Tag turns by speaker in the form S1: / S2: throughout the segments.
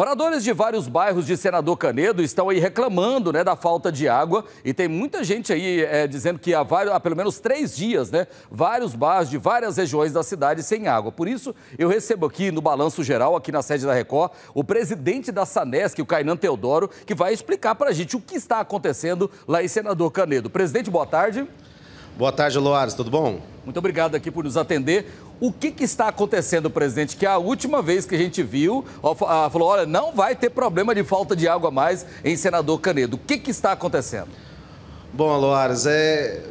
S1: Moradores de vários bairros de Senador Canedo estão aí reclamando né, da falta de água e tem muita gente aí é, dizendo que há, vários, há pelo menos três dias, né, vários bairros de várias regiões da cidade sem água. Por isso, eu recebo aqui no Balanço Geral, aqui na sede da Record, o presidente da Sanesc, o Cainan Teodoro, que vai explicar para a gente o que está acontecendo lá em Senador Canedo. Presidente, boa tarde. Boa tarde, Loares, tudo bom? Muito obrigado aqui por nos atender. O que, que, está acontecendo, presidente? Que a última vez que a gente viu, ah, falou: olha, não vai ter problema de falta de água mais em Senador Canedo. O que, que está acontecendo?
S2: Bom, Aloares, é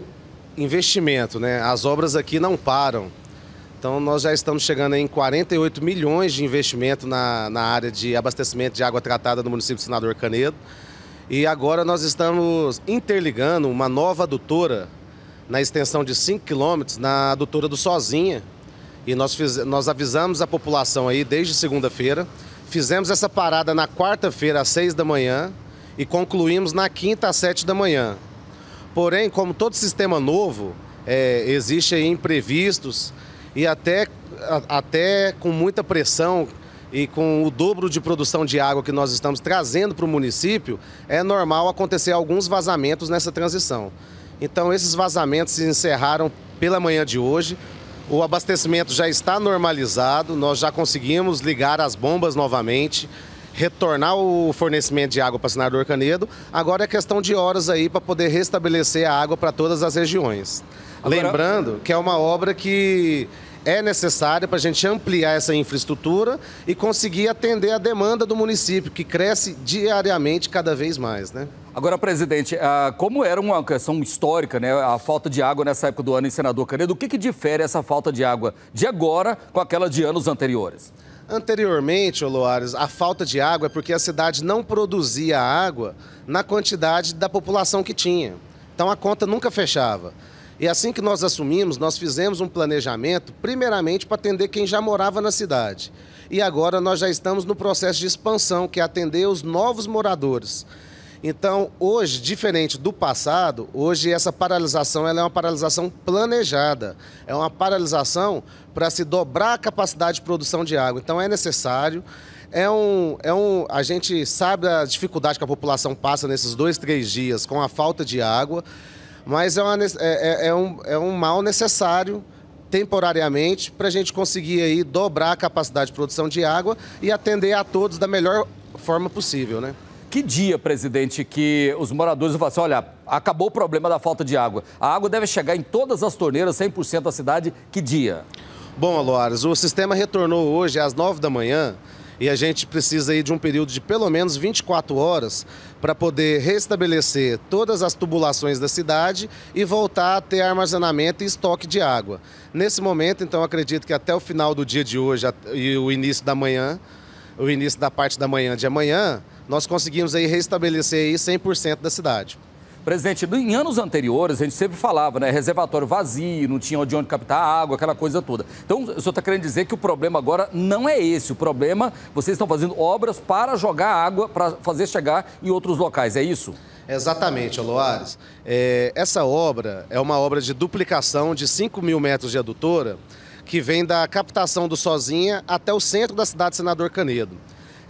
S2: investimento, né? As obras aqui não param. Então, nós já estamos chegando em 48 milhões de investimento na, na área de abastecimento de água tratada no município de Senador Canedo. E agora nós estamos interligando uma nova adutora na extensão de 5 quilômetros na adutora do Sozinha, e nós, fiz, nós avisamos a população aí desde segunda-feira. Fizemos essa parada na quarta-feira, às seis da manhã, e concluímos na quinta, às sete da manhã. Porém, como todo sistema novo, é, existe aí imprevistos e até, a, até com muita pressão e com o dobro de produção de água que nós estamos trazendo para o município, é normal acontecer alguns vazamentos nessa transição. Então, esses vazamentos se encerraram pela manhã de hoje. O abastecimento já está normalizado, nós já conseguimos ligar as bombas novamente, retornar o fornecimento de água para o Senador Canedo. Agora é questão de horas aí para poder restabelecer a água para todas as regiões. Agora... Lembrando que é uma obra que é necessária para a gente ampliar essa infraestrutura e conseguir atender a demanda
S1: do município, que cresce diariamente cada vez mais, né? Agora, presidente, ah, como era uma questão histórica, né, a falta de água nessa época do ano em Senador Canedo, o que, que difere essa falta de água de agora com aquela de anos anteriores?
S2: Anteriormente, Oloares, a falta de água é porque a cidade não produzia água na quantidade da população que tinha. Então a conta nunca fechava. E assim que nós assumimos, nós fizemos um planejamento, primeiramente para atender quem já morava na cidade. E agora nós já estamos no processo de expansão, que é atender os novos moradores. Então, hoje, diferente do passado, hoje essa paralisação ela é uma paralisação planejada. É uma paralisação para se dobrar a capacidade de produção de água. Então, é necessário. É um, é um, a gente sabe a dificuldade que a população passa nesses dois, três dias com a falta de água, mas é, uma, é, é, é um, é um mal necessário temporariamente para a gente conseguir aí dobrar a capacidade de produção de água e atender a todos da
S1: melhor forma possível, né? Que dia, presidente, que os moradores vão falar assim, olha, acabou o problema da falta de água. A água deve chegar em todas as torneiras, 100% da cidade. Que dia?
S2: Bom, Aloares, o sistema retornou hoje às 9 da manhã e a gente precisa aí de um período de pelo menos 24 horas para poder restabelecer todas as tubulações da cidade e voltar a ter armazenamento e estoque de água. Nesse momento, então, acredito que até o final do dia de hoje e o início da manhã, o início da parte
S1: da manhã de amanhã, nós conseguimos aí restabelecer aí 100% da cidade. Presidente, em anos anteriores a gente sempre falava, né? Reservatório vazio, não tinha de onde captar água, aquela coisa toda. Então, o senhor está querendo dizer que o problema agora não é esse. O problema, vocês estão fazendo obras para jogar água, para fazer chegar em outros locais, é isso? Exatamente, Aloares.
S2: É, essa obra é uma obra de duplicação de 5 mil metros de adutora que vem da captação do Sozinha até o centro da cidade Senador Canedo.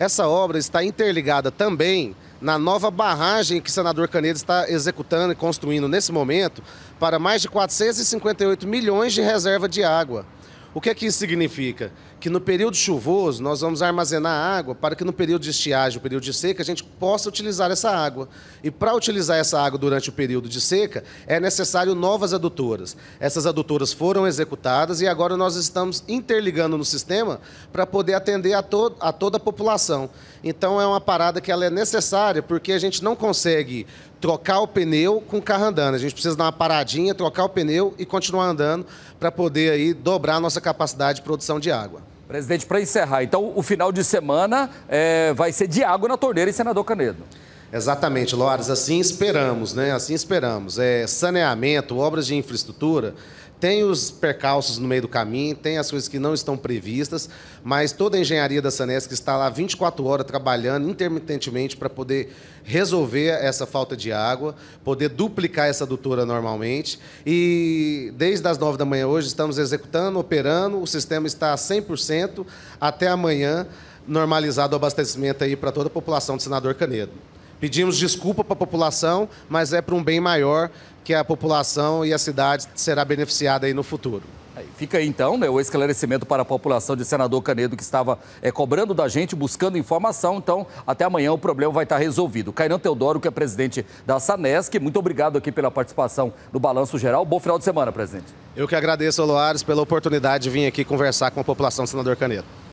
S2: Essa obra está interligada também na nova barragem que o senador Canedo está executando e construindo nesse momento para mais de 458 milhões de reserva de água. O que é que isso significa? Que no período chuvoso nós vamos armazenar água para que no período de estiagem, no período de seca, a gente possa utilizar essa água. E para utilizar essa água durante o período de seca, é necessário novas adutoras. Essas adutoras foram executadas e agora nós estamos interligando no sistema para poder atender a, to a toda a população. Então é uma parada que ela é necessária porque a gente não consegue trocar o pneu com o carro andando. A gente precisa dar uma paradinha, trocar o pneu e continuar andando para poder aí dobrar a nossa capacidade de produção de água.
S1: Presidente, para encerrar, então o final de semana é, vai ser de água na torneira em Senador Canedo. Exatamente, Loares, assim esperamos, né? Assim
S2: esperamos. É, saneamento, obras de infraestrutura, tem os percalços no meio do caminho, tem as coisas que não estão previstas, mas toda a engenharia da Sanesc está lá 24 horas trabalhando intermitentemente para poder resolver essa falta de água, poder duplicar essa adutora normalmente. E desde as 9 da manhã hoje estamos executando, operando, o sistema está a 100% até amanhã normalizado o abastecimento aí para toda a população do Senador Canedo. Pedimos desculpa para a população, mas é para um bem
S1: maior que a população e a cidade será beneficiada aí no futuro. Fica aí então né, o esclarecimento para a população de senador Canedo que estava é, cobrando da gente, buscando informação. Então, até amanhã o problema vai estar resolvido. Cairão Teodoro, que é presidente da Sanesc, muito obrigado aqui pela participação no Balanço Geral. Bom final de semana, presidente. Eu que agradeço, Loares, pela oportunidade de vir aqui conversar com a população, do senador Canedo.